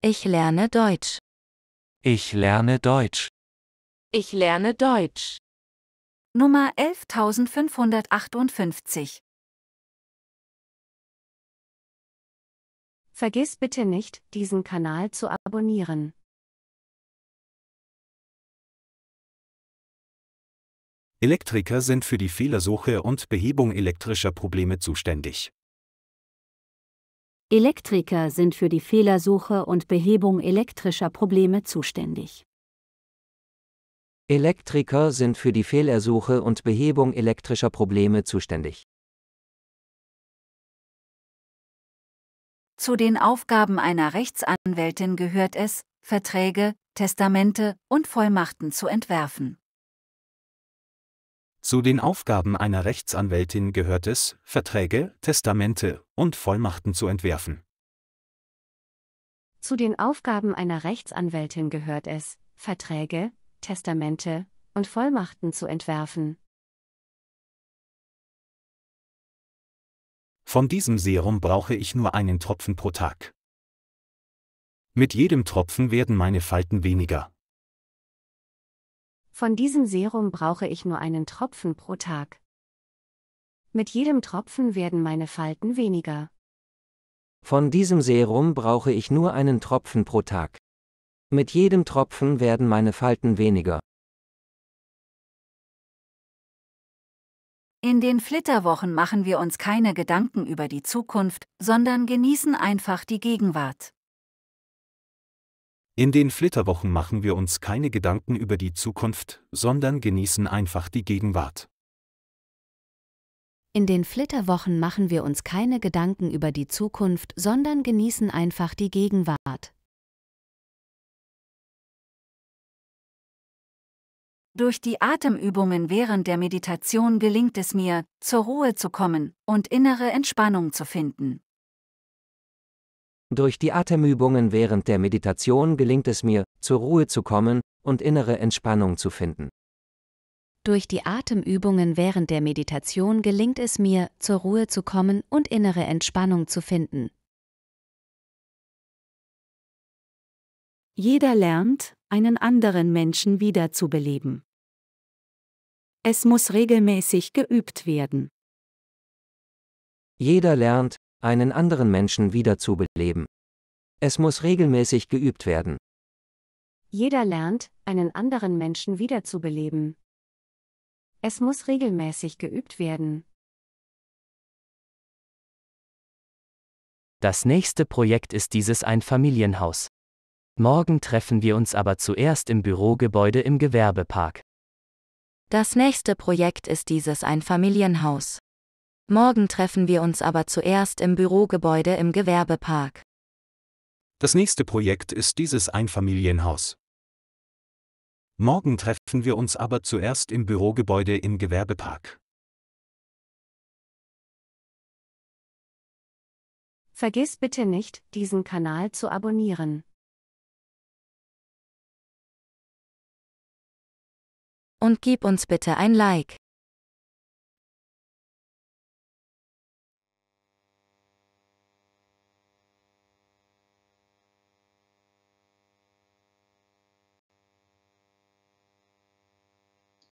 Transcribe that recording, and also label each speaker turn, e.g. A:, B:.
A: Ich lerne Deutsch.
B: Ich lerne Deutsch.
A: Ich lerne Deutsch.
C: Nummer 11558 Vergiss bitte nicht, diesen Kanal zu abonnieren.
D: Elektriker sind für die Fehlersuche und Behebung elektrischer Probleme zuständig.
E: Elektriker sind für die Fehlersuche und Behebung elektrischer
C: Probleme zuständig.
B: Elektriker sind für die Fehlersuche und Behebung elektrischer Probleme zuständig.
C: Zu den Aufgaben einer Rechtsanwältin gehört es, Verträge, Testamente und Vollmachten zu entwerfen.
D: Zu den Aufgaben einer Rechtsanwältin gehört es, Verträge, Testamente und Vollmachten zu entwerfen.
E: Zu den Aufgaben einer Rechtsanwältin gehört es, Verträge, Testamente und Vollmachten zu entwerfen.
D: Von diesem Serum brauche ich nur einen Tropfen pro Tag. Mit jedem Tropfen werden meine Falten weniger.
E: Von diesem Serum brauche ich nur einen Tropfen pro Tag. Mit jedem Tropfen werden meine Falten weniger.
B: Von diesem Serum brauche ich nur einen Tropfen pro Tag. Mit jedem Tropfen werden meine Falten weniger.
C: In den Flitterwochen machen wir uns keine Gedanken über die Zukunft, sondern genießen einfach die Gegenwart.
D: In den Flitterwochen machen wir uns keine Gedanken über die Zukunft, sondern genießen einfach die Gegenwart.
E: In den Flitterwochen machen wir uns keine Gedanken
A: über die Zukunft, sondern genießen einfach die Gegenwart.
C: Durch die Atemübungen während der Meditation gelingt es mir, zur Ruhe zu kommen und innere Entspannung zu finden.
B: Durch die Atemübungen während der Meditation gelingt es mir, zur Ruhe zu kommen und innere Entspannung zu finden.
E: Durch die Atemübungen während der Meditation gelingt es mir, zur Ruhe zu kommen und innere Entspannung
A: zu finden. Jeder
C: lernt, einen anderen Menschen wiederzubeleben. Es muss regelmäßig geübt werden.
B: Jeder lernt, einen anderen Menschen wiederzubeleben. Es muss regelmäßig geübt werden.
A: Jeder lernt, einen anderen Menschen wiederzubeleben. Es muss regelmäßig geübt werden.
B: Das nächste Projekt ist dieses Einfamilienhaus. Morgen treffen wir uns aber zuerst im Bürogebäude im Gewerbepark.
C: Das nächste
E: Projekt ist dieses Einfamilienhaus. Morgen treffen wir uns aber zuerst im
C: Bürogebäude im Gewerbepark.
D: Das nächste Projekt ist dieses Einfamilienhaus. Morgen treffen wir uns aber zuerst im Bürogebäude
A: im Gewerbepark. Vergiss bitte nicht, diesen Kanal zu abonnieren. Und gib uns bitte ein Like.